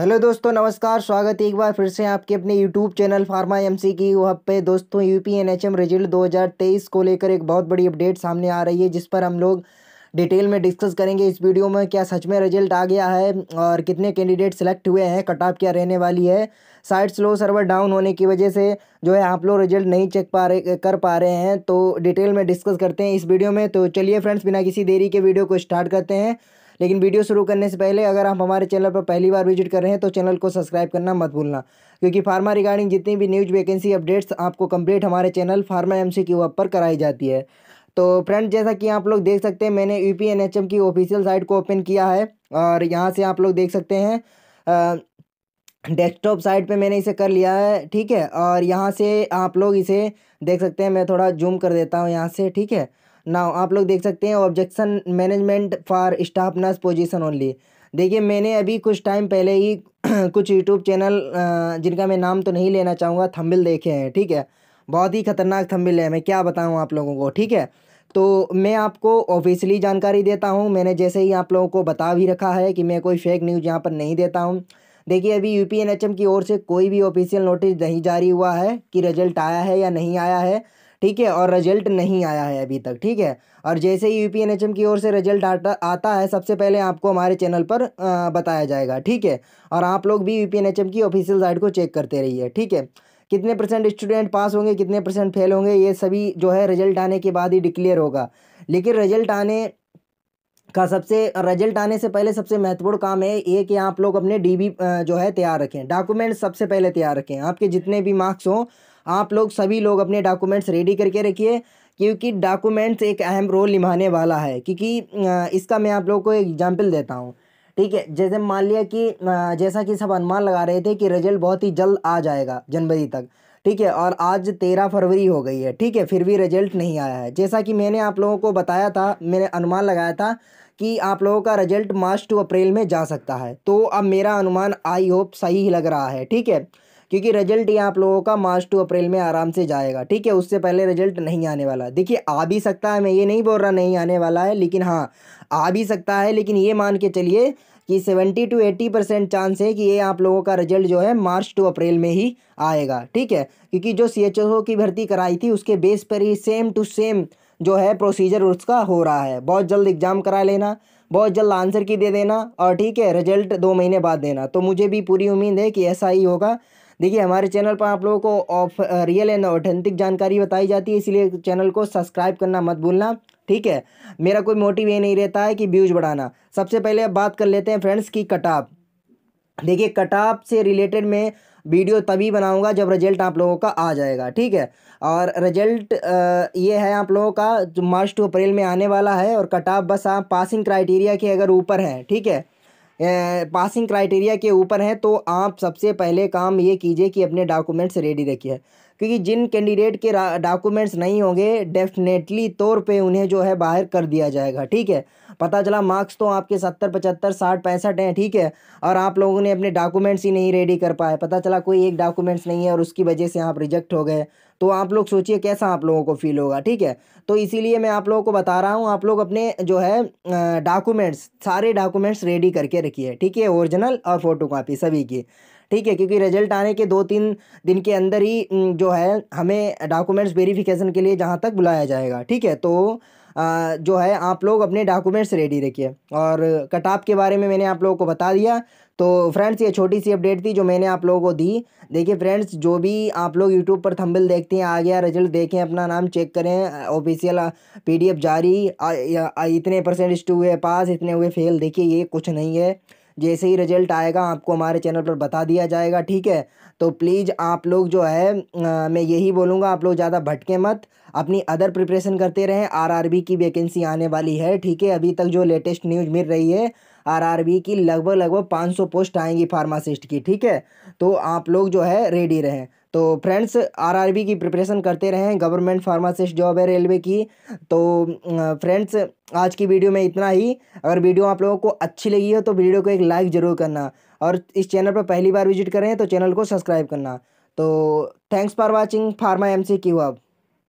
hello दोस्तों नमस्कार स्वागत है एक बार फिर से आपके अपने यूट्यूब चैनल फार्मा एमसी की वहाँ पे दोस्तों एच एम रिजल्ट 2023 को लेकर एक बहुत बड़ी अपडेट सामने आ रही है जिस पर हम लोग डिटेल में डिस्कस करेंगे इस वीडियो में क्या सच में रिजल्ट आ गया है और कितने कैंडिडेट सेलेक्ट हुए हैं कट ऑफ क्या रहने वाली है साइट स्लो सर्वर डाउन होने की वजह से जो है आप लोग रिजल्ट नहीं चेक पा रहे कर पा रहे हैं तो डिटेल में डिस्कस करते हैं इस वीडियो में तो चलिए फ्रेंड्स बिना किसी देरी के वीडियो को स्टार्ट करते हैं लेकिन वीडियो शुरू करने से पहले अगर आप हमारे चैनल पर पहली बार विजिट कर रहे हैं तो चैनल को सब्सक्राइब करना मत भूलना क्योंकि फार्मा रिगार्डिंग जितनी भी न्यूज वैकेंसी अपडेट्स आपको कंप्लीट हमारे चैनल फार्मा एम सी पर कराई जाती है तो फ्रेंड जैसा कि आप लोग देख सकते हैं मैंने U P N H M की ऑफिशियल साइट को ओपन किया है और यहाँ से आप लोग देख सकते हैं डेस्कटॉप साइट पे मैंने इसे कर लिया है ठीक है और यहाँ से आप लोग इसे देख सकते हैं मैं थोड़ा जूम कर देता हूँ यहाँ से ठीक है नाउ आप लोग देख सकते हैं objection management for staff nurse position only देखिए मैंने अभी कुछ टाइम पहले ही कुछ यूट्यूब चैनल जिनका मैं नाम तो नहीं लेना चाहूँगा थम्बिल देखे हैं ठीक है बहुत ही खतरनाक थम्बिल है मैं क्या बताऊँ आप लोगों को ठीक है तो मैं आपको ऑफिशियली जानकारी देता हूँ मैंने जैसे ही आप लोगों को बता भी रखा है कि मैं कोई फेक न्यूज़ यहाँ पर नहीं देता हूँ देखिए अभी यू की ओर से कोई भी ऑफिशियल नोटिस नहीं जारी हुआ है कि रिजल्ट आया है या नहीं आया है ठीक है और रिजल्ट नहीं आया है अभी तक ठीक है और जैसे ही यू की ओर से रिजल्ट आता आता है सबसे पहले आपको हमारे चैनल पर आ, बताया जाएगा ठीक है और आप लोग भी यू की ऑफिशियल साइट को चेक करते रहिए ठीक है कितने परसेंट स्टूडेंट पास होंगे कितने परसेंट फेल होंगे ये सभी जो है रिजल्ट आने के बाद ही डिक्लेयर होगा लेकिन रिजल्ट आने का सबसे रिजल्ट आने से पहले सबसे महत्वपूर्ण काम है ये कि आप लोग अपने डीबी जो है तैयार रखें डॉक्यूमेंट सबसे पहले तैयार रखें आपके जितने भी मार्क्स हों आप लोग सभी लोग अपने डॉक्यूमेंट्स रेडी करके रखिए क्योंकि डॉक्यूमेंट्स एक अहम रोल निभाने वाला है क्योंकि इसका मैं आप लोग को एग्जाम्पल देता हूँ ठीक है जैसे मान लिया कि जैसा कि सब अनुमान लगा रहे थे कि रिजल्ट बहुत ही जल्द आ जाएगा जनवरी तक ठीक है और आज तेरह फरवरी हो गई है ठीक है फिर भी रिजल्ट नहीं आया है जैसा कि मैंने आप लोगों को बताया था मैंने अनुमान लगाया था कि आप लोगों का रिजल्ट मार्च टू अप्रैल में जा सकता है तो अब मेरा अनुमान आई होप सही लग रहा है ठीक है क्योंकि रिजल्ट ये आप लोगों का मार्च टू अप्रैल में आराम से जाएगा ठीक है उससे पहले रिजल्ट नहीं आने वाला देखिए आ भी सकता है मैं ये नहीं बोल रहा नहीं आने वाला है लेकिन हाँ आ भी सकता है लेकिन ये मान के चलिए कि seventy to eighty percent chance है कि ये आप लोगों का रिजल्ट जो है मार्च टू अप्रैल में ही आएगा ठीक है क्योंकि जो सी की भर्ती कराई थी उसके बेस पर ही सेम टू सेम जो है प्रोसीजर उसका हो रहा है बहुत जल्द एग्ज़ाम करा लेना बहुत जल्द आंसर की दे देना और ठीक है रिजल्ट दो महीने बाद देना तो मुझे भी पूरी उम्मीद है कि ऐसा ही होगा देखिए हमारे चैनल पर आप लोगों को ऑफ रियल एंड ऑथेंटिक जानकारी बताई जाती है इसीलिए चैनल को सब्सक्राइब करना मत भूलना ठीक है मेरा कोई मोटिव ये नहीं रहता है कि व्यूज बढ़ाना सबसे पहले अब बात कर लेते हैं फ्रेंड्स की कटाप देखिए कटाप से रिलेटेड मैं वीडियो तभी बनाऊंगा जब रिजल्ट आप लोगों का आ जाएगा ठीक है और रिजल्ट ये है आप लोगों का जो मार्च टू अप्रैल में आने वाला है और कटाप बस आप पासिंग क्राइटेरिया के अगर ऊपर हैं ठीक है पासिंग क्राइटेरिया के ऊपर हैं तो आप सबसे पहले काम ये कीजिए कि अपने डॉक्यूमेंट्स रेडी रखिए क्योंकि जिन कैंडिडेट के डॉक्यूमेंट्स नहीं होंगे डेफिनेटली तौर पे उन्हें जो है बाहर कर दिया जाएगा ठीक है पता चला मार्क्स तो आपके सत्तर पचहत्तर साठ पैंसठ हैं ठीक है और आप लोगों ने अपने डॉक्यूमेंट्स ही नहीं रेडी कर पाए पता चला कोई एक डॉक्यूमेंट्स नहीं है और उसकी वजह से आप रिजेक्ट हो गए तो आप लोग सोचिए कैसा आप लोगों को फील होगा ठीक है तो इसीलिए मैं आप लोगों को बता रहा हूँ आप लोग अपने जो है डॉक्यूमेंट्स सारे डॉक्यूमेंट्स रेडी करके रखिए ठीक है ओरिजिनल और फ़ोटो कापी सभी की ठीक है क्योंकि रिजल्ट आने के दो तीन दिन के अंदर ही जो है हमें डॉक्यूमेंट्स वेरिफिकेशन के लिए जहाँ तक बुलाया जाएगा ठीक है तो जो है आप लोग अपने डॉक्यूमेंट्स रेडी रखिए और कट ऑफ के बारे में मैंने आप लोगों को बता दिया तो फ्रेंड्स ये छोटी सी अपडेट थी जो मैंने आप लोगों को दी देखिए फ्रेंड्स जो भी आप लोग यूट्यूब पर थंबिल देखते हैं आ गया रिजल्ट देखें अपना नाम चेक करें ऑफिशियल पीडीएफ जारी आ, इतने परसेंट टू हुए पास इतने हुए फेल देखिए ये कुछ नहीं है जैसे ही रिजल्ट आएगा आपको हमारे चैनल पर बता दिया जाएगा ठीक है तो प्लीज़ आप लोग जो है आ, मैं यही बोलूँगा आप लोग ज़्यादा भटके मत अपनी अदर प्रिपरेशन करते रहें आरआरबी की वैकेंसी आने वाली है ठीक है अभी तक जो लेटेस्ट न्यूज़ मिल रही है आरआरबी की लगभग लगभग 500 पोस्ट आएंगी फार्मासिस्ट की ठीक है तो आप लोग जो है रेडी रहें तो फ्रेंड्स आरआरबी की प्रिपरेशन करते रहें गवर्नमेंट फार्मासिस्ट जॉब है रेलवे की तो फ्रेंड्स आज की वीडियो में इतना ही अगर वीडियो आप लोगों को अच्छी लगी हो तो वीडियो को एक लाइक ज़रूर करना और इस चैनल पर पहली बार विजिट करें तो चैनल को सब्सक्राइब करना तो thanks for watching pharma M C Q अब